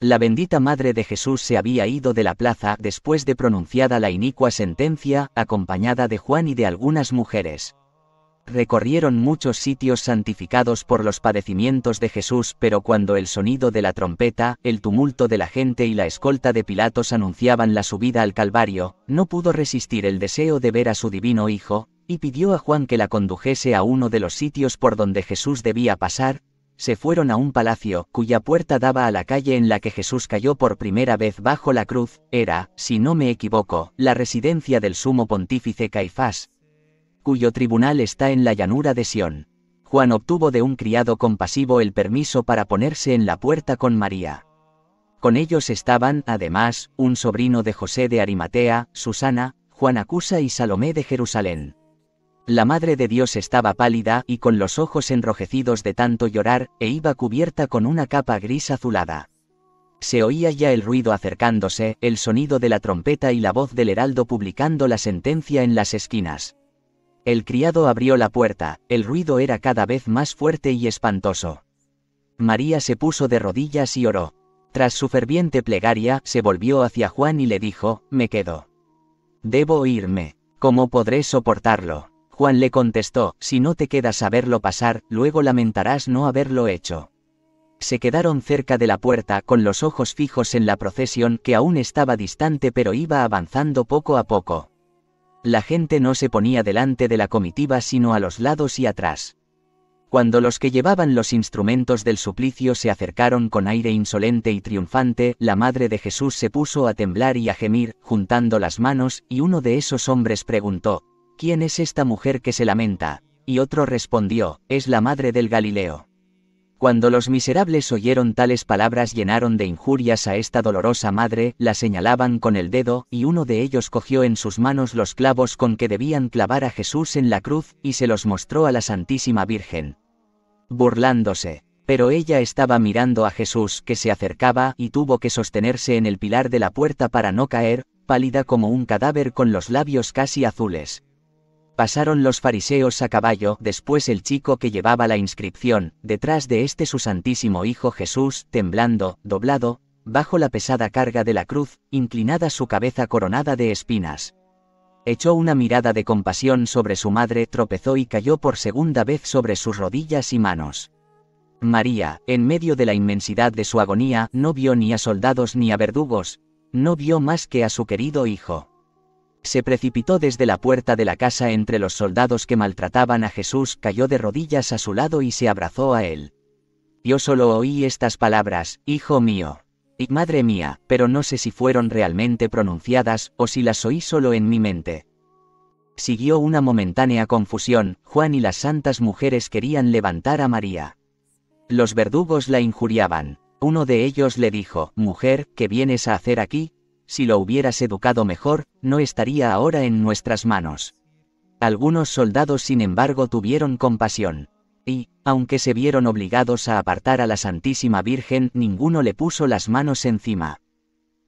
La bendita Madre de Jesús se había ido de la plaza después de pronunciada la inicua sentencia, acompañada de Juan y de algunas mujeres. Recorrieron muchos sitios santificados por los padecimientos de Jesús, pero cuando el sonido de la trompeta, el tumulto de la gente y la escolta de Pilatos anunciaban la subida al Calvario, no pudo resistir el deseo de ver a su divino Hijo, y pidió a Juan que la condujese a uno de los sitios por donde Jesús debía pasar, se fueron a un palacio, cuya puerta daba a la calle en la que Jesús cayó por primera vez bajo la cruz, era, si no me equivoco, la residencia del sumo pontífice Caifás, cuyo tribunal está en la llanura de Sión. Juan obtuvo de un criado compasivo el permiso para ponerse en la puerta con María. Con ellos estaban, además, un sobrino de José de Arimatea, Susana, Juan Acusa y Salomé de Jerusalén. La Madre de Dios estaba pálida y con los ojos enrojecidos de tanto llorar, e iba cubierta con una capa gris azulada. Se oía ya el ruido acercándose, el sonido de la trompeta y la voz del heraldo publicando la sentencia en las esquinas. El criado abrió la puerta, el ruido era cada vez más fuerte y espantoso. María se puso de rodillas y oró. Tras su ferviente plegaria, se volvió hacia Juan y le dijo, Me quedo. Debo irme. ¿Cómo podré soportarlo? Juan le contestó, si no te quedas a verlo pasar, luego lamentarás no haberlo hecho. Se quedaron cerca de la puerta con los ojos fijos en la procesión que aún estaba distante pero iba avanzando poco a poco. La gente no se ponía delante de la comitiva sino a los lados y atrás. Cuando los que llevaban los instrumentos del suplicio se acercaron con aire insolente y triunfante, la madre de Jesús se puso a temblar y a gemir, juntando las manos, y uno de esos hombres preguntó, ¿Quién es esta mujer que se lamenta? Y otro respondió, es la madre del Galileo. Cuando los miserables oyeron tales palabras llenaron de injurias a esta dolorosa madre, la señalaban con el dedo, y uno de ellos cogió en sus manos los clavos con que debían clavar a Jesús en la cruz, y se los mostró a la Santísima Virgen. Burlándose, pero ella estaba mirando a Jesús que se acercaba y tuvo que sostenerse en el pilar de la puerta para no caer, pálida como un cadáver con los labios casi azules. Pasaron los fariseos a caballo, después el chico que llevaba la inscripción, detrás de este su santísimo Hijo Jesús, temblando, doblado, bajo la pesada carga de la cruz, inclinada su cabeza coronada de espinas. Echó una mirada de compasión sobre su madre, tropezó y cayó por segunda vez sobre sus rodillas y manos. María, en medio de la inmensidad de su agonía, no vio ni a soldados ni a verdugos, no vio más que a su querido hijo se precipitó desde la puerta de la casa entre los soldados que maltrataban a Jesús, cayó de rodillas a su lado y se abrazó a él. Yo solo oí estas palabras, Hijo mío. Y madre mía, pero no sé si fueron realmente pronunciadas o si las oí solo en mi mente. Siguió una momentánea confusión, Juan y las santas mujeres querían levantar a María. Los verdugos la injuriaban. Uno de ellos le dijo, Mujer, ¿qué vienes a hacer aquí? si lo hubieras educado mejor, no estaría ahora en nuestras manos. Algunos soldados sin embargo tuvieron compasión. Y, aunque se vieron obligados a apartar a la Santísima Virgen, ninguno le puso las manos encima.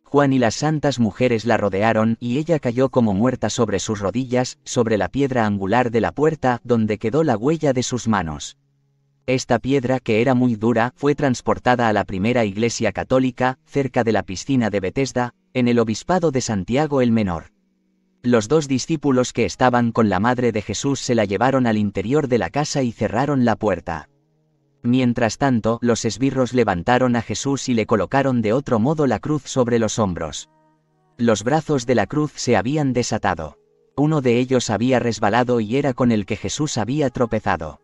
Juan y las santas mujeres la rodearon y ella cayó como muerta sobre sus rodillas, sobre la piedra angular de la puerta, donde quedó la huella de sus manos. Esta piedra, que era muy dura, fue transportada a la primera iglesia católica, cerca de la piscina de Bethesda, en el obispado de Santiago el Menor. Los dos discípulos que estaban con la madre de Jesús se la llevaron al interior de la casa y cerraron la puerta. Mientras tanto, los esbirros levantaron a Jesús y le colocaron de otro modo la cruz sobre los hombros. Los brazos de la cruz se habían desatado. Uno de ellos había resbalado y era con el que Jesús había tropezado.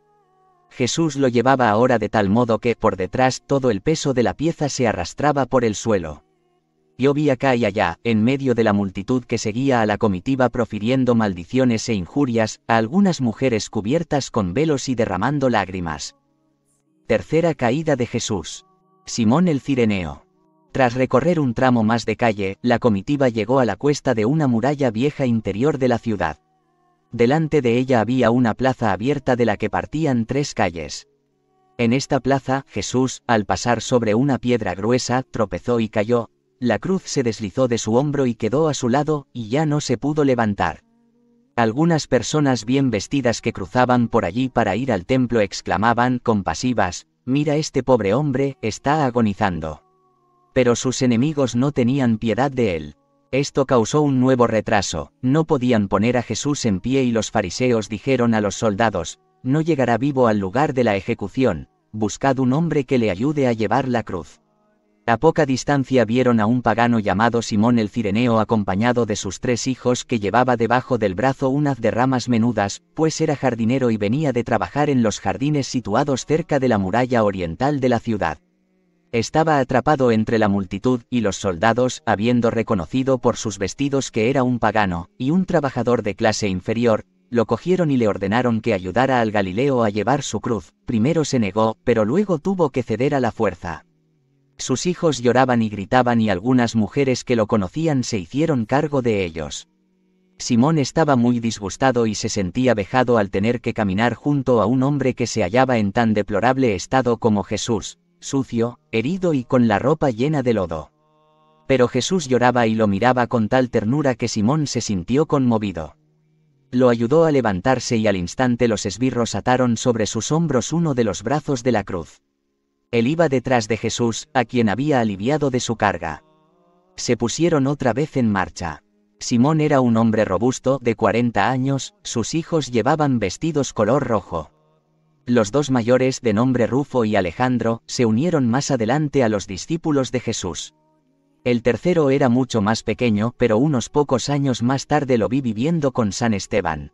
Jesús lo llevaba ahora de tal modo que, por detrás, todo el peso de la pieza se arrastraba por el suelo. Yo vi acá y allá, en medio de la multitud que seguía a la comitiva profiriendo maldiciones e injurias, a algunas mujeres cubiertas con velos y derramando lágrimas. Tercera caída de Jesús. Simón el Cireneo. Tras recorrer un tramo más de calle, la comitiva llegó a la cuesta de una muralla vieja interior de la ciudad. Delante de ella había una plaza abierta de la que partían tres calles. En esta plaza, Jesús, al pasar sobre una piedra gruesa, tropezó y cayó, la cruz se deslizó de su hombro y quedó a su lado, y ya no se pudo levantar. Algunas personas bien vestidas que cruzaban por allí para ir al templo exclamaban, compasivas, Mira este pobre hombre, está agonizando. Pero sus enemigos no tenían piedad de él. Esto causó un nuevo retraso, no podían poner a Jesús en pie y los fariseos dijeron a los soldados, no llegará vivo al lugar de la ejecución, buscad un hombre que le ayude a llevar la cruz. A poca distancia vieron a un pagano llamado Simón el Cireneo acompañado de sus tres hijos que llevaba debajo del brazo unas haz de ramas menudas, pues era jardinero y venía de trabajar en los jardines situados cerca de la muralla oriental de la ciudad. Estaba atrapado entre la multitud y los soldados, habiendo reconocido por sus vestidos que era un pagano, y un trabajador de clase inferior, lo cogieron y le ordenaron que ayudara al Galileo a llevar su cruz, primero se negó, pero luego tuvo que ceder a la fuerza. Sus hijos lloraban y gritaban y algunas mujeres que lo conocían se hicieron cargo de ellos. Simón estaba muy disgustado y se sentía vejado al tener que caminar junto a un hombre que se hallaba en tan deplorable estado como Jesús, sucio, herido y con la ropa llena de lodo. Pero Jesús lloraba y lo miraba con tal ternura que Simón se sintió conmovido. Lo ayudó a levantarse y al instante los esbirros ataron sobre sus hombros uno de los brazos de la cruz. Él iba detrás de Jesús, a quien había aliviado de su carga. Se pusieron otra vez en marcha. Simón era un hombre robusto, de 40 años, sus hijos llevaban vestidos color rojo. Los dos mayores, de nombre Rufo y Alejandro, se unieron más adelante a los discípulos de Jesús. El tercero era mucho más pequeño, pero unos pocos años más tarde lo vi viviendo con San Esteban.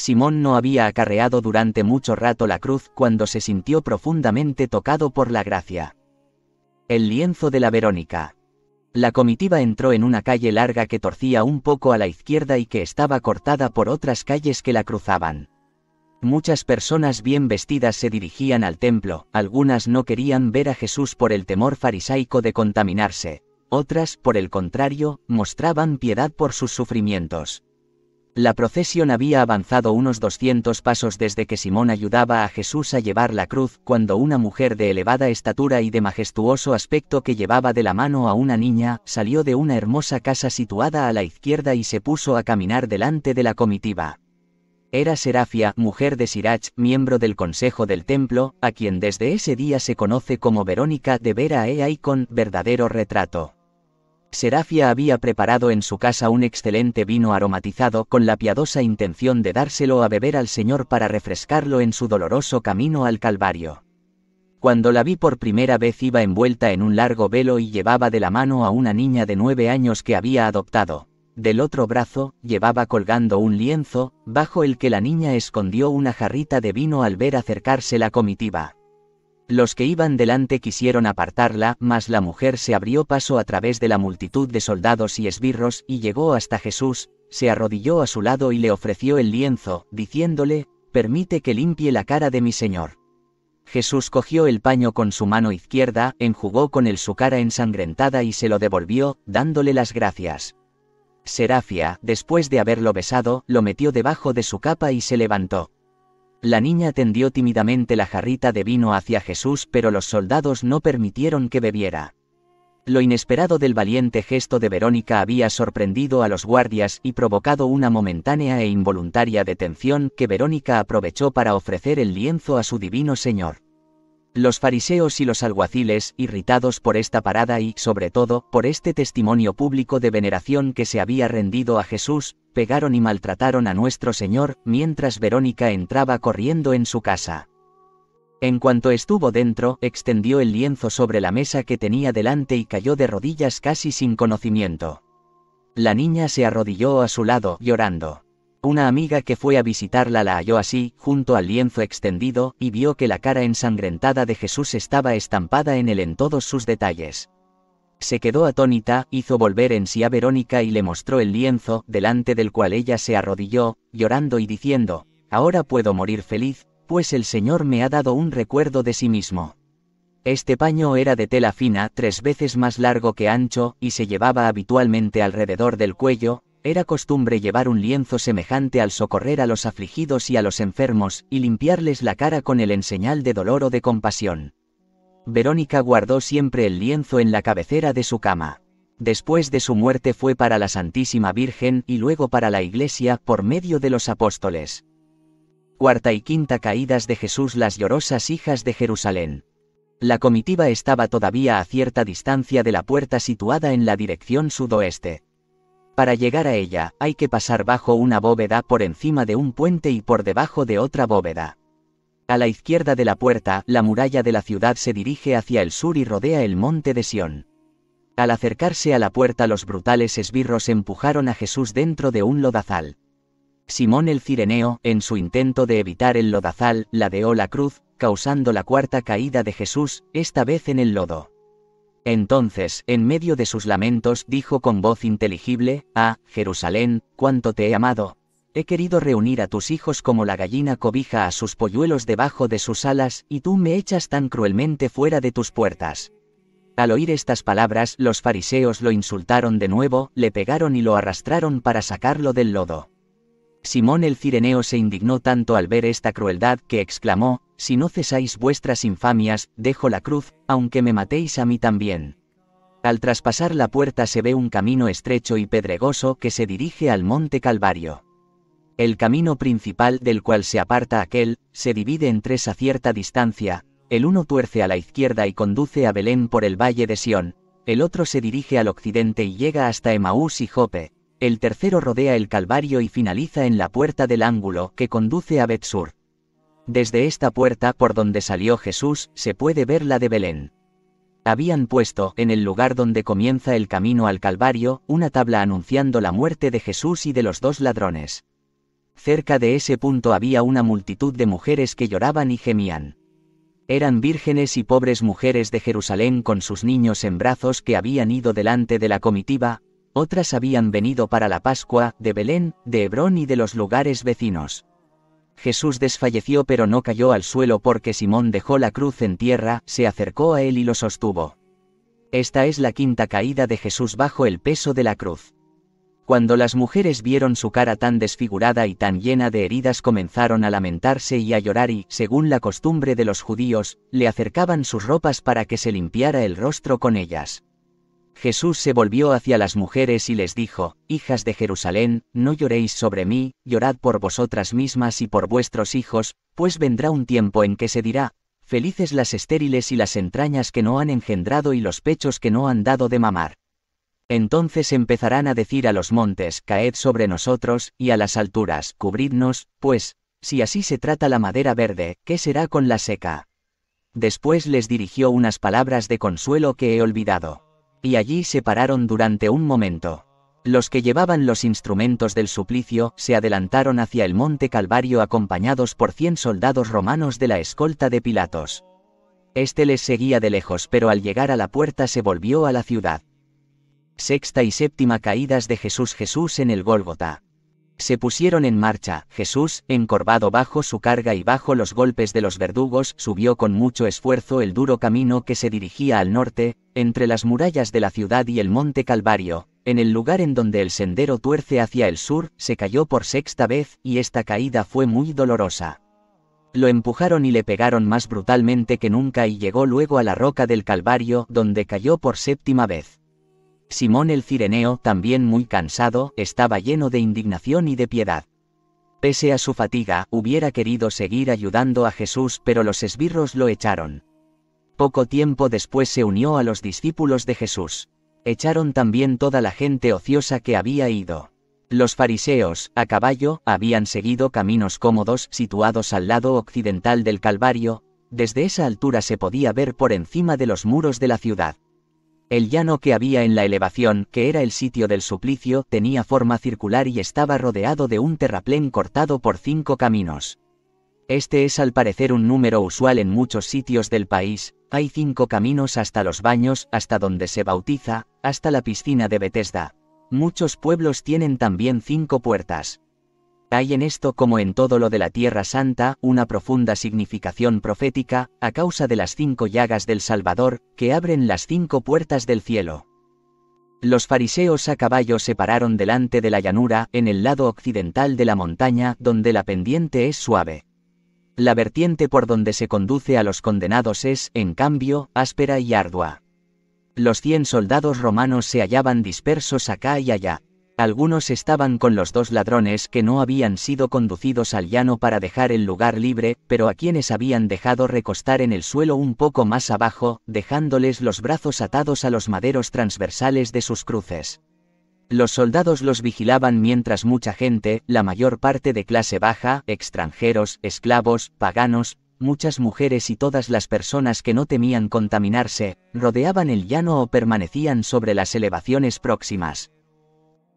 Simón no había acarreado durante mucho rato la cruz cuando se sintió profundamente tocado por la gracia. El lienzo de la Verónica. La comitiva entró en una calle larga que torcía un poco a la izquierda y que estaba cortada por otras calles que la cruzaban. Muchas personas bien vestidas se dirigían al templo, algunas no querían ver a Jesús por el temor farisaico de contaminarse, otras, por el contrario, mostraban piedad por sus sufrimientos. La procesión había avanzado unos 200 pasos desde que Simón ayudaba a Jesús a llevar la cruz, cuando una mujer de elevada estatura y de majestuoso aspecto que llevaba de la mano a una niña, salió de una hermosa casa situada a la izquierda y se puso a caminar delante de la comitiva. Era Serafia, mujer de Sirach, miembro del Consejo del Templo, a quien desde ese día se conoce como Verónica de Vera e Icon, verdadero retrato. Serafia había preparado en su casa un excelente vino aromatizado con la piadosa intención de dárselo a beber al Señor para refrescarlo en su doloroso camino al Calvario. Cuando la vi por primera vez iba envuelta en un largo velo y llevaba de la mano a una niña de nueve años que había adoptado. Del otro brazo, llevaba colgando un lienzo, bajo el que la niña escondió una jarrita de vino al ver acercarse la comitiva. Los que iban delante quisieron apartarla, mas la mujer se abrió paso a través de la multitud de soldados y esbirros, y llegó hasta Jesús, se arrodilló a su lado y le ofreció el lienzo, diciéndole, Permite que limpie la cara de mi Señor. Jesús cogió el paño con su mano izquierda, enjugó con él su cara ensangrentada y se lo devolvió, dándole las gracias. Serafia, después de haberlo besado, lo metió debajo de su capa y se levantó. La niña tendió tímidamente la jarrita de vino hacia Jesús, pero los soldados no permitieron que bebiera. Lo inesperado del valiente gesto de Verónica había sorprendido a los guardias y provocado una momentánea e involuntaria detención que Verónica aprovechó para ofrecer el lienzo a su divino Señor. Los fariseos y los alguaciles, irritados por esta parada y, sobre todo, por este testimonio público de veneración que se había rendido a Jesús, pegaron y maltrataron a nuestro Señor, mientras Verónica entraba corriendo en su casa. En cuanto estuvo dentro, extendió el lienzo sobre la mesa que tenía delante y cayó de rodillas casi sin conocimiento. La niña se arrodilló a su lado, llorando. Una amiga que fue a visitarla la halló así, junto al lienzo extendido, y vio que la cara ensangrentada de Jesús estaba estampada en él en todos sus detalles. Se quedó atónita, hizo volver en sí a Verónica y le mostró el lienzo, delante del cual ella se arrodilló, llorando y diciendo, Ahora puedo morir feliz, pues el Señor me ha dado un recuerdo de sí mismo. Este paño era de tela fina, tres veces más largo que ancho, y se llevaba habitualmente alrededor del cuello, era costumbre llevar un lienzo semejante al socorrer a los afligidos y a los enfermos, y limpiarles la cara con el en señal de dolor o de compasión. Verónica guardó siempre el lienzo en la cabecera de su cama. Después de su muerte fue para la Santísima Virgen y luego para la Iglesia por medio de los apóstoles. Cuarta y quinta caídas de Jesús las llorosas hijas de Jerusalén. La comitiva estaba todavía a cierta distancia de la puerta situada en la dirección sudoeste. Para llegar a ella, hay que pasar bajo una bóveda por encima de un puente y por debajo de otra bóveda. A la izquierda de la puerta, la muralla de la ciudad se dirige hacia el sur y rodea el monte de Sión. Al acercarse a la puerta los brutales esbirros empujaron a Jesús dentro de un lodazal. Simón el Cireneo, en su intento de evitar el lodazal, ladeó la cruz, causando la cuarta caída de Jesús, esta vez en el lodo. Entonces, en medio de sus lamentos, dijo con voz inteligible, Ah, Jerusalén, cuánto te he amado. He querido reunir a tus hijos como la gallina cobija a sus polluelos debajo de sus alas, y tú me echas tan cruelmente fuera de tus puertas. Al oír estas palabras, los fariseos lo insultaron de nuevo, le pegaron y lo arrastraron para sacarlo del lodo. Simón el Cireneo se indignó tanto al ver esta crueldad que exclamó, si no cesáis vuestras infamias, dejo la cruz, aunque me matéis a mí también. Al traspasar la puerta se ve un camino estrecho y pedregoso que se dirige al monte Calvario. El camino principal del cual se aparta aquel, se divide en tres a cierta distancia, el uno tuerce a la izquierda y conduce a Belén por el valle de Sión, el otro se dirige al occidente y llega hasta Emaús y Jope, el tercero rodea el Calvario y finaliza en la puerta del ángulo que conduce a Betsur. Desde esta puerta por donde salió Jesús, se puede ver la de Belén. Habían puesto, en el lugar donde comienza el camino al Calvario, una tabla anunciando la muerte de Jesús y de los dos ladrones. Cerca de ese punto había una multitud de mujeres que lloraban y gemían. Eran vírgenes y pobres mujeres de Jerusalén con sus niños en brazos que habían ido delante de la comitiva, otras habían venido para la Pascua, de Belén, de Hebrón y de los lugares vecinos. Jesús desfalleció pero no cayó al suelo porque Simón dejó la cruz en tierra, se acercó a él y lo sostuvo. Esta es la quinta caída de Jesús bajo el peso de la cruz. Cuando las mujeres vieron su cara tan desfigurada y tan llena de heridas comenzaron a lamentarse y a llorar y, según la costumbre de los judíos, le acercaban sus ropas para que se limpiara el rostro con ellas. Jesús se volvió hacia las mujeres y les dijo, Hijas de Jerusalén, no lloréis sobre mí, llorad por vosotras mismas y por vuestros hijos, pues vendrá un tiempo en que se dirá, Felices las estériles y las entrañas que no han engendrado y los pechos que no han dado de mamar. Entonces empezarán a decir a los montes, Caed sobre nosotros, y a las alturas, cubridnos, pues, si así se trata la madera verde, ¿qué será con la seca? Después les dirigió unas palabras de consuelo que he olvidado y allí se pararon durante un momento. Los que llevaban los instrumentos del suplicio se adelantaron hacia el monte Calvario acompañados por cien soldados romanos de la escolta de Pilatos. Este les seguía de lejos pero al llegar a la puerta se volvió a la ciudad. Sexta y séptima caídas de Jesús Jesús en el Gólgota se pusieron en marcha. Jesús, encorvado bajo su carga y bajo los golpes de los verdugos, subió con mucho esfuerzo el duro camino que se dirigía al norte, entre las murallas de la ciudad y el monte Calvario. En el lugar en donde el sendero tuerce hacia el sur, se cayó por sexta vez, y esta caída fue muy dolorosa. Lo empujaron y le pegaron más brutalmente que nunca y llegó luego a la roca del Calvario, donde cayó por séptima vez. Simón el Cireneo, también muy cansado, estaba lleno de indignación y de piedad. Pese a su fatiga, hubiera querido seguir ayudando a Jesús, pero los esbirros lo echaron. Poco tiempo después se unió a los discípulos de Jesús. Echaron también toda la gente ociosa que había ido. Los fariseos, a caballo, habían seguido caminos cómodos situados al lado occidental del Calvario, desde esa altura se podía ver por encima de los muros de la ciudad. El llano que había en la elevación, que era el sitio del suplicio, tenía forma circular y estaba rodeado de un terraplén cortado por cinco caminos. Este es al parecer un número usual en muchos sitios del país, hay cinco caminos hasta los baños, hasta donde se bautiza, hasta la piscina de Bethesda. Muchos pueblos tienen también cinco puertas. Hay en esto como en todo lo de la Tierra Santa una profunda significación profética, a causa de las cinco llagas del Salvador, que abren las cinco puertas del cielo. Los fariseos a caballo se pararon delante de la llanura, en el lado occidental de la montaña, donde la pendiente es suave. La vertiente por donde se conduce a los condenados es, en cambio, áspera y ardua. Los cien soldados romanos se hallaban dispersos acá y allá. Algunos estaban con los dos ladrones que no habían sido conducidos al llano para dejar el lugar libre, pero a quienes habían dejado recostar en el suelo un poco más abajo, dejándoles los brazos atados a los maderos transversales de sus cruces. Los soldados los vigilaban mientras mucha gente, la mayor parte de clase baja, extranjeros, esclavos, paganos, muchas mujeres y todas las personas que no temían contaminarse, rodeaban el llano o permanecían sobre las elevaciones próximas.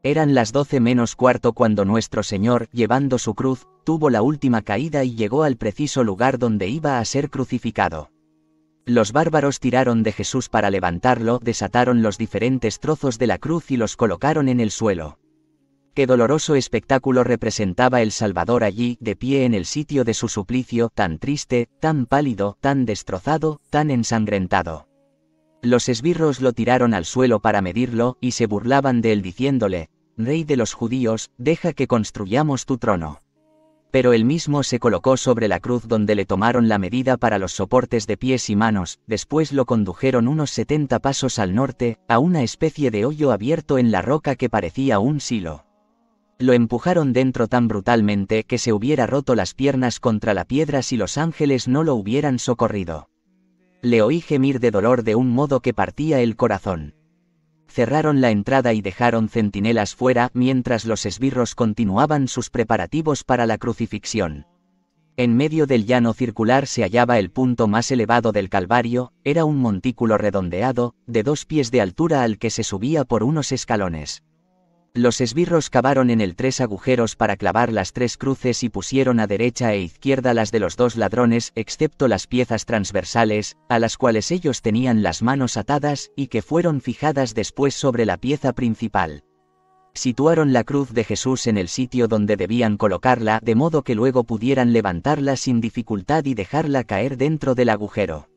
Eran las doce menos cuarto cuando nuestro Señor, llevando su cruz, tuvo la última caída y llegó al preciso lugar donde iba a ser crucificado. Los bárbaros tiraron de Jesús para levantarlo, desataron los diferentes trozos de la cruz y los colocaron en el suelo. Qué doloroso espectáculo representaba el Salvador allí, de pie en el sitio de su suplicio, tan triste, tan pálido, tan destrozado, tan ensangrentado. Los esbirros lo tiraron al suelo para medirlo y se burlaban de él diciéndole, Rey de los judíos, deja que construyamos tu trono. Pero él mismo se colocó sobre la cruz donde le tomaron la medida para los soportes de pies y manos, después lo condujeron unos 70 pasos al norte, a una especie de hoyo abierto en la roca que parecía un silo. Lo empujaron dentro tan brutalmente que se hubiera roto las piernas contra la piedra si los ángeles no lo hubieran socorrido. Le oí gemir de dolor de un modo que partía el corazón. Cerraron la entrada y dejaron centinelas fuera mientras los esbirros continuaban sus preparativos para la crucifixión. En medio del llano circular se hallaba el punto más elevado del Calvario, era un montículo redondeado, de dos pies de altura al que se subía por unos escalones. Los esbirros cavaron en el tres agujeros para clavar las tres cruces y pusieron a derecha e izquierda las de los dos ladrones, excepto las piezas transversales, a las cuales ellos tenían las manos atadas y que fueron fijadas después sobre la pieza principal. Situaron la cruz de Jesús en el sitio donde debían colocarla, de modo que luego pudieran levantarla sin dificultad y dejarla caer dentro del agujero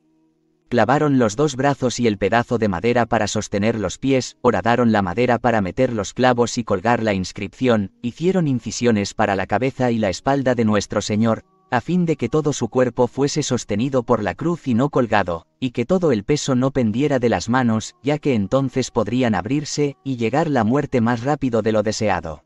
clavaron los dos brazos y el pedazo de madera para sostener los pies, horadaron la madera para meter los clavos y colgar la inscripción, hicieron incisiones para la cabeza y la espalda de nuestro Señor, a fin de que todo su cuerpo fuese sostenido por la cruz y no colgado, y que todo el peso no pendiera de las manos, ya que entonces podrían abrirse, y llegar la muerte más rápido de lo deseado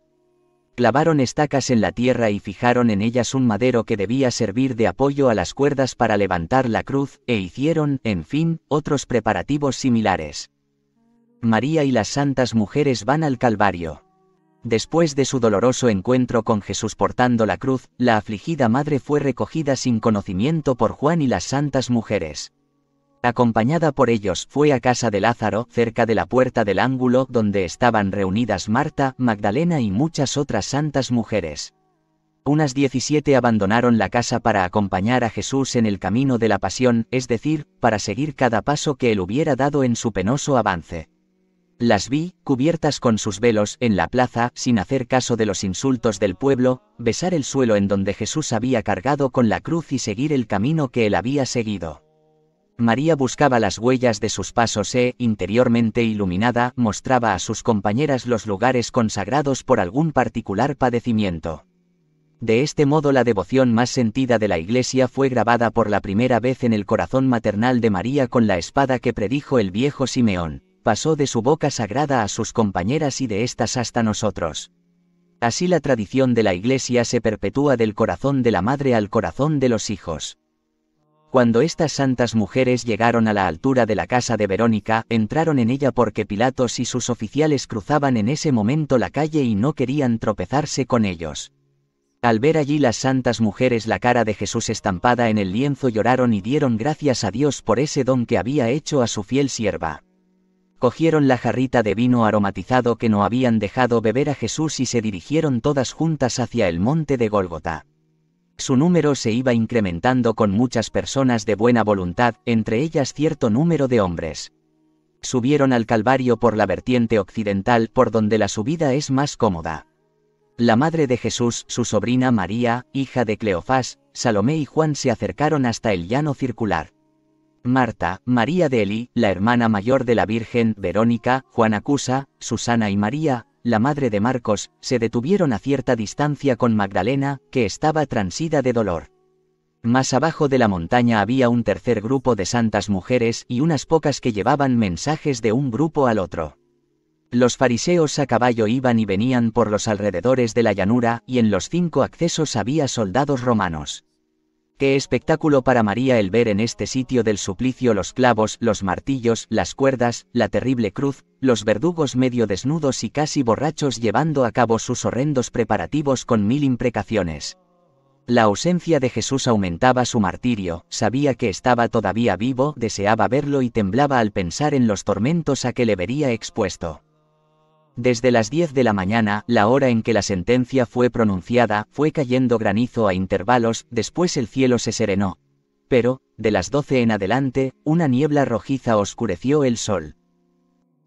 clavaron estacas en la tierra y fijaron en ellas un madero que debía servir de apoyo a las cuerdas para levantar la cruz, e hicieron, en fin, otros preparativos similares. María y las santas mujeres van al Calvario. Después de su doloroso encuentro con Jesús portando la cruz, la afligida madre fue recogida sin conocimiento por Juan y las santas mujeres. Acompañada por ellos, fue a casa de Lázaro, cerca de la puerta del ángulo, donde estaban reunidas Marta, Magdalena y muchas otras santas mujeres. Unas 17 abandonaron la casa para acompañar a Jesús en el camino de la pasión, es decir, para seguir cada paso que él hubiera dado en su penoso avance. Las vi, cubiertas con sus velos, en la plaza, sin hacer caso de los insultos del pueblo, besar el suelo en donde Jesús había cargado con la cruz y seguir el camino que él había seguido. María buscaba las huellas de sus pasos e, interiormente iluminada, mostraba a sus compañeras los lugares consagrados por algún particular padecimiento. De este modo la devoción más sentida de la Iglesia fue grabada por la primera vez en el corazón maternal de María con la espada que predijo el viejo Simeón, pasó de su boca sagrada a sus compañeras y de éstas hasta nosotros. Así la tradición de la Iglesia se perpetúa del corazón de la madre al corazón de los hijos. Cuando estas santas mujeres llegaron a la altura de la casa de Verónica, entraron en ella porque Pilatos y sus oficiales cruzaban en ese momento la calle y no querían tropezarse con ellos. Al ver allí las santas mujeres la cara de Jesús estampada en el lienzo lloraron y dieron gracias a Dios por ese don que había hecho a su fiel sierva. Cogieron la jarrita de vino aromatizado que no habían dejado beber a Jesús y se dirigieron todas juntas hacia el monte de Gólgota su número se iba incrementando con muchas personas de buena voluntad, entre ellas cierto número de hombres. Subieron al Calvario por la vertiente occidental por donde la subida es más cómoda. La madre de Jesús, su sobrina María, hija de Cleofás, Salomé y Juan se acercaron hasta el llano circular. Marta, María de Eli, la hermana mayor de la Virgen, Verónica, Juan Acusa, Susana y María, la madre de Marcos, se detuvieron a cierta distancia con Magdalena, que estaba transida de dolor. Más abajo de la montaña había un tercer grupo de santas mujeres y unas pocas que llevaban mensajes de un grupo al otro. Los fariseos a caballo iban y venían por los alrededores de la llanura, y en los cinco accesos había soldados romanos. Qué espectáculo para María el ver en este sitio del suplicio los clavos, los martillos, las cuerdas, la terrible cruz, los verdugos medio desnudos y casi borrachos llevando a cabo sus horrendos preparativos con mil imprecaciones. La ausencia de Jesús aumentaba su martirio, sabía que estaba todavía vivo, deseaba verlo y temblaba al pensar en los tormentos a que le vería expuesto. Desde las 10 de la mañana, la hora en que la sentencia fue pronunciada, fue cayendo granizo a intervalos, después el cielo se serenó. Pero, de las 12 en adelante, una niebla rojiza oscureció el sol.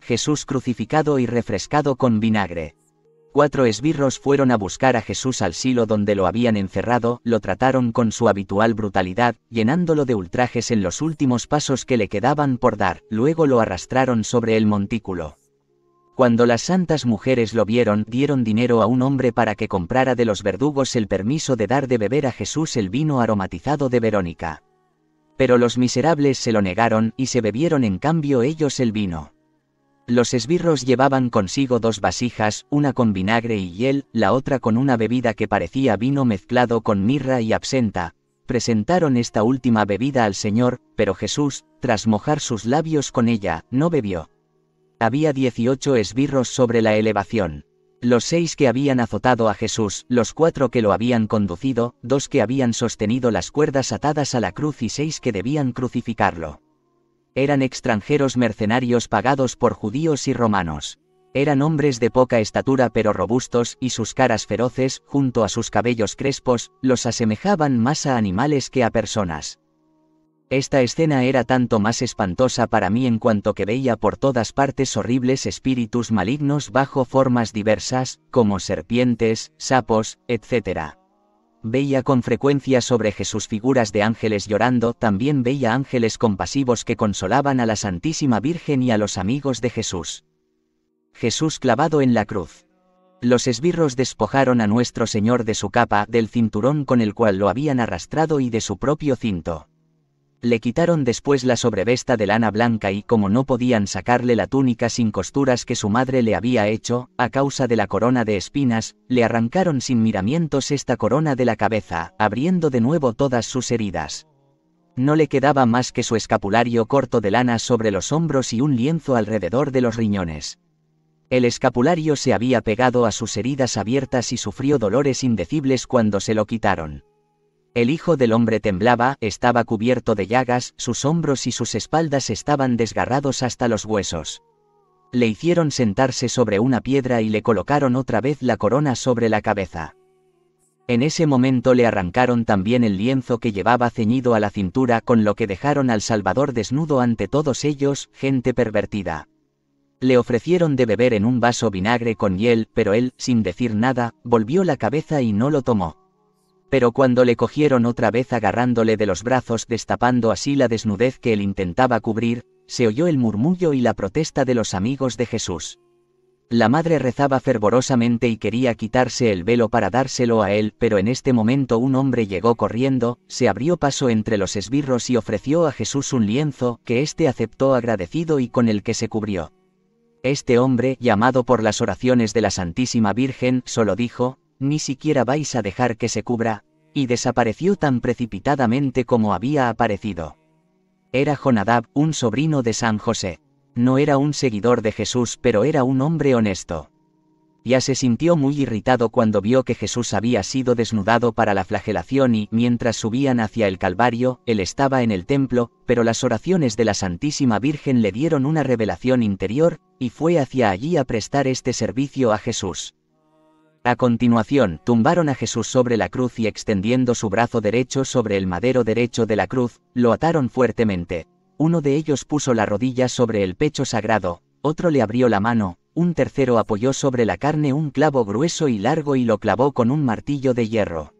Jesús crucificado y refrescado con vinagre. Cuatro esbirros fueron a buscar a Jesús al silo donde lo habían encerrado, lo trataron con su habitual brutalidad, llenándolo de ultrajes en los últimos pasos que le quedaban por dar, luego lo arrastraron sobre el montículo. Cuando las santas mujeres lo vieron, dieron dinero a un hombre para que comprara de los verdugos el permiso de dar de beber a Jesús el vino aromatizado de Verónica. Pero los miserables se lo negaron y se bebieron en cambio ellos el vino. Los esbirros llevaban consigo dos vasijas, una con vinagre y hiel, la otra con una bebida que parecía vino mezclado con mirra y absenta. Presentaron esta última bebida al Señor, pero Jesús, tras mojar sus labios con ella, no bebió. Había 18 esbirros sobre la elevación. Los seis que habían azotado a Jesús, los cuatro que lo habían conducido, dos que habían sostenido las cuerdas atadas a la cruz y seis que debían crucificarlo. Eran extranjeros mercenarios pagados por judíos y romanos. Eran hombres de poca estatura pero robustos, y sus caras feroces, junto a sus cabellos crespos, los asemejaban más a animales que a personas. Esta escena era tanto más espantosa para mí en cuanto que veía por todas partes horribles espíritus malignos bajo formas diversas, como serpientes, sapos, etc. Veía con frecuencia sobre Jesús figuras de ángeles llorando, también veía ángeles compasivos que consolaban a la Santísima Virgen y a los amigos de Jesús. Jesús clavado en la cruz. Los esbirros despojaron a nuestro Señor de su capa, del cinturón con el cual lo habían arrastrado y de su propio cinto. Le quitaron después la sobrevesta de lana blanca y como no podían sacarle la túnica sin costuras que su madre le había hecho, a causa de la corona de espinas, le arrancaron sin miramientos esta corona de la cabeza, abriendo de nuevo todas sus heridas. No le quedaba más que su escapulario corto de lana sobre los hombros y un lienzo alrededor de los riñones. El escapulario se había pegado a sus heridas abiertas y sufrió dolores indecibles cuando se lo quitaron. El Hijo del Hombre temblaba, estaba cubierto de llagas, sus hombros y sus espaldas estaban desgarrados hasta los huesos. Le hicieron sentarse sobre una piedra y le colocaron otra vez la corona sobre la cabeza. En ese momento le arrancaron también el lienzo que llevaba ceñido a la cintura con lo que dejaron al Salvador desnudo ante todos ellos, gente pervertida. Le ofrecieron de beber en un vaso vinagre con hiel, pero él, sin decir nada, volvió la cabeza y no lo tomó pero cuando le cogieron otra vez agarrándole de los brazos destapando así la desnudez que él intentaba cubrir, se oyó el murmullo y la protesta de los amigos de Jesús. La madre rezaba fervorosamente y quería quitarse el velo para dárselo a él, pero en este momento un hombre llegó corriendo, se abrió paso entre los esbirros y ofreció a Jesús un lienzo, que éste aceptó agradecido y con el que se cubrió. Este hombre, llamado por las oraciones de la Santísima Virgen, solo dijo, ni siquiera vais a dejar que se cubra, y desapareció tan precipitadamente como había aparecido. Era Jonadab, un sobrino de San José. No era un seguidor de Jesús, pero era un hombre honesto. Ya se sintió muy irritado cuando vio que Jesús había sido desnudado para la flagelación y, mientras subían hacia el Calvario, él estaba en el templo, pero las oraciones de la Santísima Virgen le dieron una revelación interior, y fue hacia allí a prestar este servicio a Jesús. A continuación, tumbaron a Jesús sobre la cruz y extendiendo su brazo derecho sobre el madero derecho de la cruz, lo ataron fuertemente. Uno de ellos puso la rodilla sobre el pecho sagrado, otro le abrió la mano, un tercero apoyó sobre la carne un clavo grueso y largo y lo clavó con un martillo de hierro.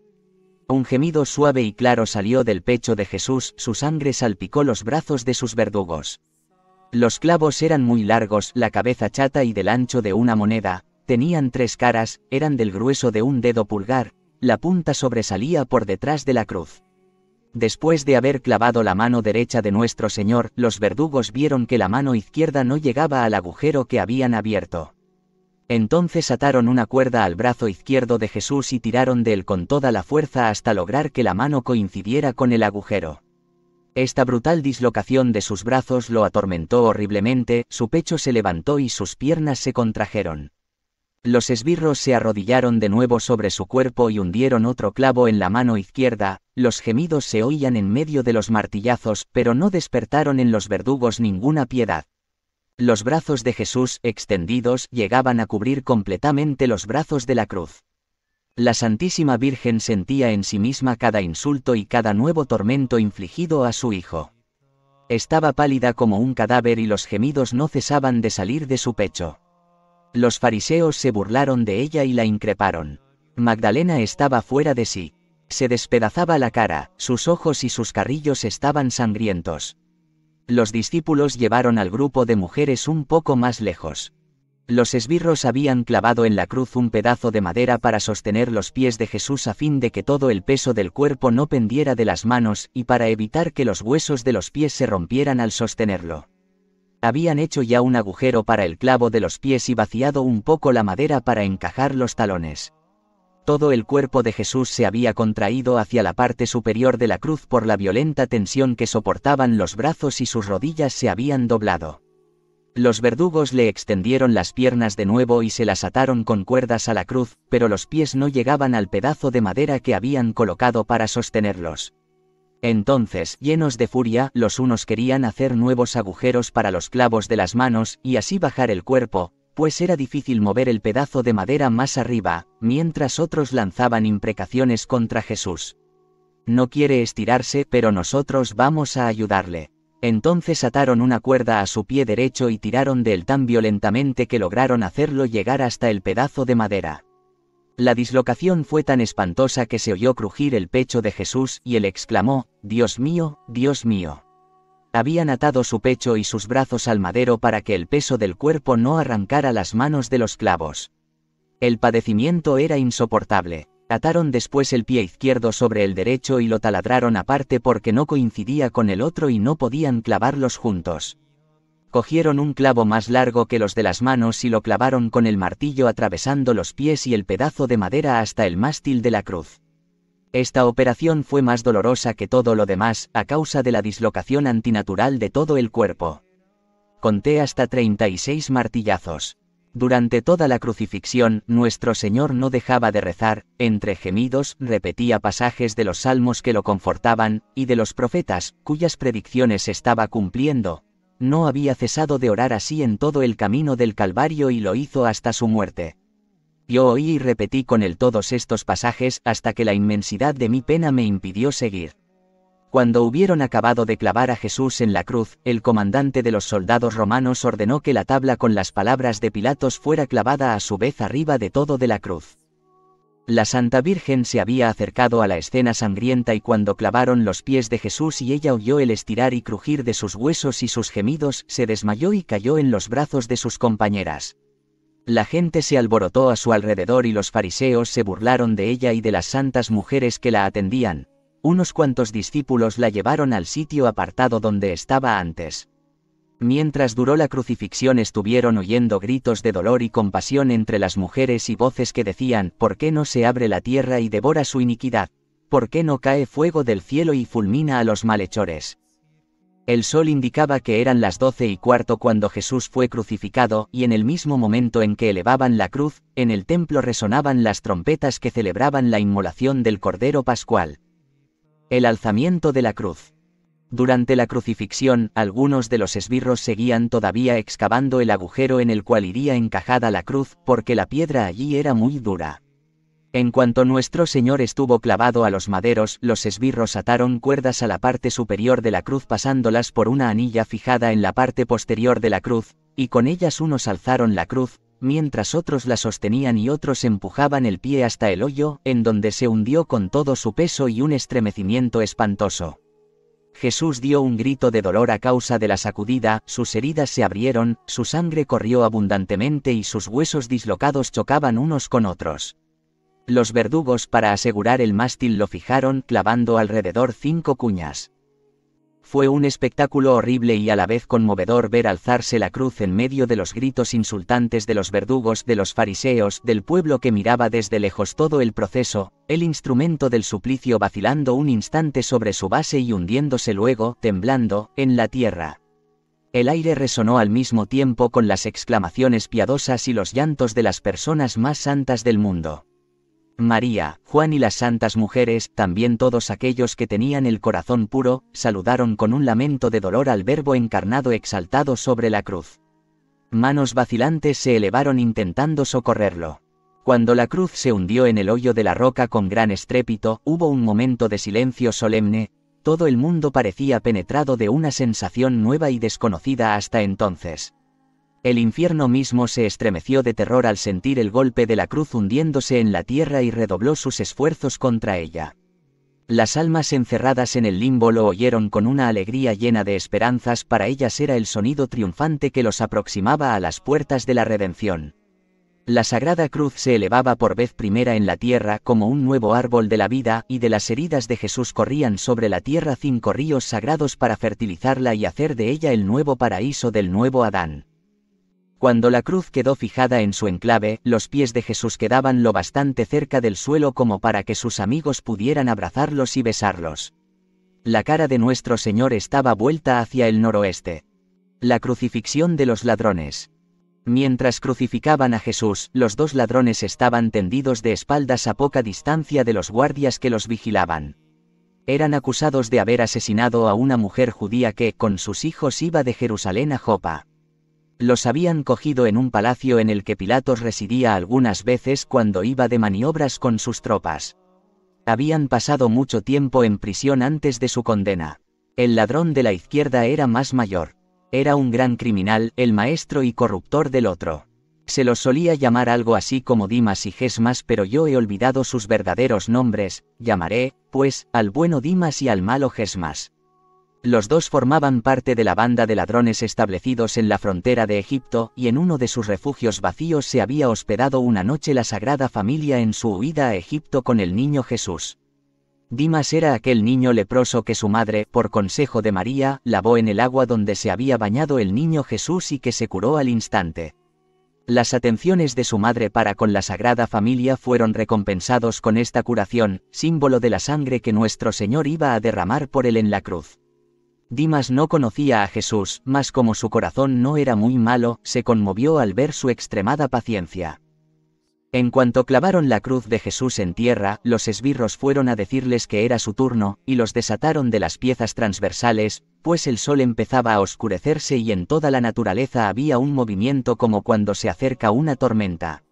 Un gemido suave y claro salió del pecho de Jesús, su sangre salpicó los brazos de sus verdugos. Los clavos eran muy largos, la cabeza chata y del ancho de una moneda, Tenían tres caras, eran del grueso de un dedo pulgar, la punta sobresalía por detrás de la cruz. Después de haber clavado la mano derecha de nuestro Señor, los verdugos vieron que la mano izquierda no llegaba al agujero que habían abierto. Entonces ataron una cuerda al brazo izquierdo de Jesús y tiraron de él con toda la fuerza hasta lograr que la mano coincidiera con el agujero. Esta brutal dislocación de sus brazos lo atormentó horriblemente, su pecho se levantó y sus piernas se contrajeron. Los esbirros se arrodillaron de nuevo sobre su cuerpo y hundieron otro clavo en la mano izquierda, los gemidos se oían en medio de los martillazos, pero no despertaron en los verdugos ninguna piedad. Los brazos de Jesús extendidos llegaban a cubrir completamente los brazos de la cruz. La Santísima Virgen sentía en sí misma cada insulto y cada nuevo tormento infligido a su hijo. Estaba pálida como un cadáver y los gemidos no cesaban de salir de su pecho. Los fariseos se burlaron de ella y la increparon. Magdalena estaba fuera de sí. Se despedazaba la cara, sus ojos y sus carrillos estaban sangrientos. Los discípulos llevaron al grupo de mujeres un poco más lejos. Los esbirros habían clavado en la cruz un pedazo de madera para sostener los pies de Jesús a fin de que todo el peso del cuerpo no pendiera de las manos y para evitar que los huesos de los pies se rompieran al sostenerlo. Habían hecho ya un agujero para el clavo de los pies y vaciado un poco la madera para encajar los talones. Todo el cuerpo de Jesús se había contraído hacia la parte superior de la cruz por la violenta tensión que soportaban los brazos y sus rodillas se habían doblado. Los verdugos le extendieron las piernas de nuevo y se las ataron con cuerdas a la cruz, pero los pies no llegaban al pedazo de madera que habían colocado para sostenerlos. Entonces, llenos de furia, los unos querían hacer nuevos agujeros para los clavos de las manos, y así bajar el cuerpo, pues era difícil mover el pedazo de madera más arriba, mientras otros lanzaban imprecaciones contra Jesús. No quiere estirarse, pero nosotros vamos a ayudarle. Entonces ataron una cuerda a su pie derecho y tiraron de él tan violentamente que lograron hacerlo llegar hasta el pedazo de madera. La dislocación fue tan espantosa que se oyó crujir el pecho de Jesús y él exclamó, Dios mío, Dios mío. Habían atado su pecho y sus brazos al madero para que el peso del cuerpo no arrancara las manos de los clavos. El padecimiento era insoportable. Ataron después el pie izquierdo sobre el derecho y lo taladraron aparte porque no coincidía con el otro y no podían clavarlos juntos cogieron un clavo más largo que los de las manos y lo clavaron con el martillo atravesando los pies y el pedazo de madera hasta el mástil de la cruz. Esta operación fue más dolorosa que todo lo demás, a causa de la dislocación antinatural de todo el cuerpo. Conté hasta 36 martillazos. Durante toda la crucifixión, nuestro Señor no dejaba de rezar, entre gemidos, repetía pasajes de los salmos que lo confortaban, y de los profetas, cuyas predicciones estaba cumpliendo, no había cesado de orar así en todo el camino del Calvario y lo hizo hasta su muerte. Yo oí y repetí con él todos estos pasajes hasta que la inmensidad de mi pena me impidió seguir. Cuando hubieron acabado de clavar a Jesús en la cruz, el comandante de los soldados romanos ordenó que la tabla con las palabras de Pilatos fuera clavada a su vez arriba de todo de la cruz. La Santa Virgen se había acercado a la escena sangrienta y cuando clavaron los pies de Jesús y ella oyó el estirar y crujir de sus huesos y sus gemidos, se desmayó y cayó en los brazos de sus compañeras. La gente se alborotó a su alrededor y los fariseos se burlaron de ella y de las santas mujeres que la atendían. Unos cuantos discípulos la llevaron al sitio apartado donde estaba antes. Mientras duró la crucifixión estuvieron oyendo gritos de dolor y compasión entre las mujeres y voces que decían, ¿por qué no se abre la tierra y devora su iniquidad? ¿Por qué no cae fuego del cielo y fulmina a los malhechores? El sol indicaba que eran las doce y cuarto cuando Jesús fue crucificado, y en el mismo momento en que elevaban la cruz, en el templo resonaban las trompetas que celebraban la inmolación del Cordero Pascual. El alzamiento de la cruz. Durante la crucifixión, algunos de los esbirros seguían todavía excavando el agujero en el cual iría encajada la cruz, porque la piedra allí era muy dura. En cuanto nuestro Señor estuvo clavado a los maderos, los esbirros ataron cuerdas a la parte superior de la cruz pasándolas por una anilla fijada en la parte posterior de la cruz, y con ellas unos alzaron la cruz, mientras otros la sostenían y otros empujaban el pie hasta el hoyo, en donde se hundió con todo su peso y un estremecimiento espantoso. Jesús dio un grito de dolor a causa de la sacudida, sus heridas se abrieron, su sangre corrió abundantemente y sus huesos dislocados chocaban unos con otros. Los verdugos para asegurar el mástil lo fijaron clavando alrededor cinco cuñas. Fue un espectáculo horrible y a la vez conmovedor ver alzarse la cruz en medio de los gritos insultantes de los verdugos, de los fariseos, del pueblo que miraba desde lejos todo el proceso, el instrumento del suplicio vacilando un instante sobre su base y hundiéndose luego, temblando, en la tierra. El aire resonó al mismo tiempo con las exclamaciones piadosas y los llantos de las personas más santas del mundo. María, Juan y las santas mujeres, también todos aquellos que tenían el corazón puro, saludaron con un lamento de dolor al Verbo encarnado exaltado sobre la cruz. Manos vacilantes se elevaron intentando socorrerlo. Cuando la cruz se hundió en el hoyo de la roca con gran estrépito, hubo un momento de silencio solemne, todo el mundo parecía penetrado de una sensación nueva y desconocida hasta entonces. El infierno mismo se estremeció de terror al sentir el golpe de la cruz hundiéndose en la tierra y redobló sus esfuerzos contra ella. Las almas encerradas en el limbo lo oyeron con una alegría llena de esperanzas, para ellas era el sonido triunfante que los aproximaba a las puertas de la redención. La Sagrada Cruz se elevaba por vez primera en la tierra como un nuevo árbol de la vida, y de las heridas de Jesús corrían sobre la tierra cinco ríos sagrados para fertilizarla y hacer de ella el nuevo paraíso del nuevo Adán. Cuando la cruz quedó fijada en su enclave, los pies de Jesús quedaban lo bastante cerca del suelo como para que sus amigos pudieran abrazarlos y besarlos. La cara de nuestro Señor estaba vuelta hacia el noroeste. La crucifixión de los ladrones. Mientras crucificaban a Jesús, los dos ladrones estaban tendidos de espaldas a poca distancia de los guardias que los vigilaban. Eran acusados de haber asesinado a una mujer judía que, con sus hijos, iba de Jerusalén a Jopa. Los habían cogido en un palacio en el que Pilatos residía algunas veces cuando iba de maniobras con sus tropas. Habían pasado mucho tiempo en prisión antes de su condena. El ladrón de la izquierda era más mayor. Era un gran criminal, el maestro y corruptor del otro. Se los solía llamar algo así como Dimas y Gesmas, pero yo he olvidado sus verdaderos nombres, llamaré, pues, al bueno Dimas y al malo Gesmas. Los dos formaban parte de la banda de ladrones establecidos en la frontera de Egipto, y en uno de sus refugios vacíos se había hospedado una noche la Sagrada Familia en su huida a Egipto con el niño Jesús. Dimas era aquel niño leproso que su madre, por consejo de María, lavó en el agua donde se había bañado el niño Jesús y que se curó al instante. Las atenciones de su madre para con la Sagrada Familia fueron recompensados con esta curación, símbolo de la sangre que nuestro Señor iba a derramar por él en la cruz. Dimas no conocía a Jesús, mas como su corazón no era muy malo, se conmovió al ver su extremada paciencia. En cuanto clavaron la cruz de Jesús en tierra, los esbirros fueron a decirles que era su turno, y los desataron de las piezas transversales, pues el sol empezaba a oscurecerse y en toda la naturaleza había un movimiento como cuando se acerca una tormenta.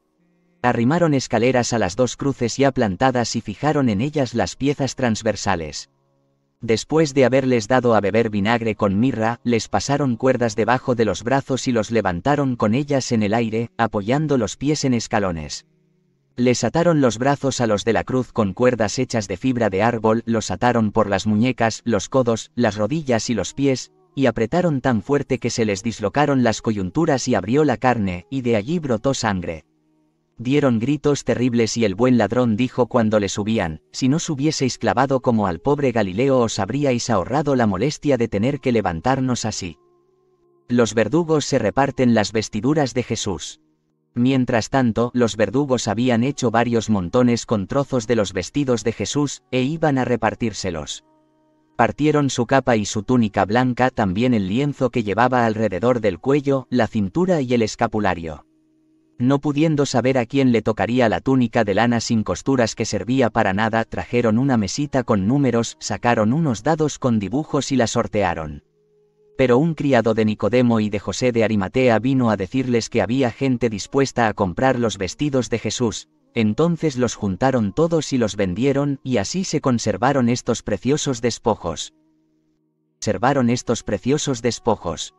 Arrimaron escaleras a las dos cruces ya plantadas y fijaron en ellas las piezas transversales. Después de haberles dado a beber vinagre con mirra, les pasaron cuerdas debajo de los brazos y los levantaron con ellas en el aire, apoyando los pies en escalones. Les ataron los brazos a los de la cruz con cuerdas hechas de fibra de árbol, los ataron por las muñecas, los codos, las rodillas y los pies, y apretaron tan fuerte que se les dislocaron las coyunturas y abrió la carne, y de allí brotó sangre dieron gritos terribles y el buen ladrón dijo cuando le subían, si no hubieseis clavado como al pobre Galileo os habríais ahorrado la molestia de tener que levantarnos así. Los verdugos se reparten las vestiduras de Jesús. Mientras tanto, los verdugos habían hecho varios montones con trozos de los vestidos de Jesús, e iban a repartírselos. Partieron su capa y su túnica blanca, también el lienzo que llevaba alrededor del cuello, la cintura y el escapulario no pudiendo saber a quién le tocaría la túnica de lana sin costuras que servía para nada, trajeron una mesita con números, sacaron unos dados con dibujos y la sortearon. Pero un criado de Nicodemo y de José de Arimatea vino a decirles que había gente dispuesta a comprar los vestidos de Jesús, entonces los juntaron todos y los vendieron, y así se conservaron estos preciosos despojos. Conservaron estos preciosos despojos.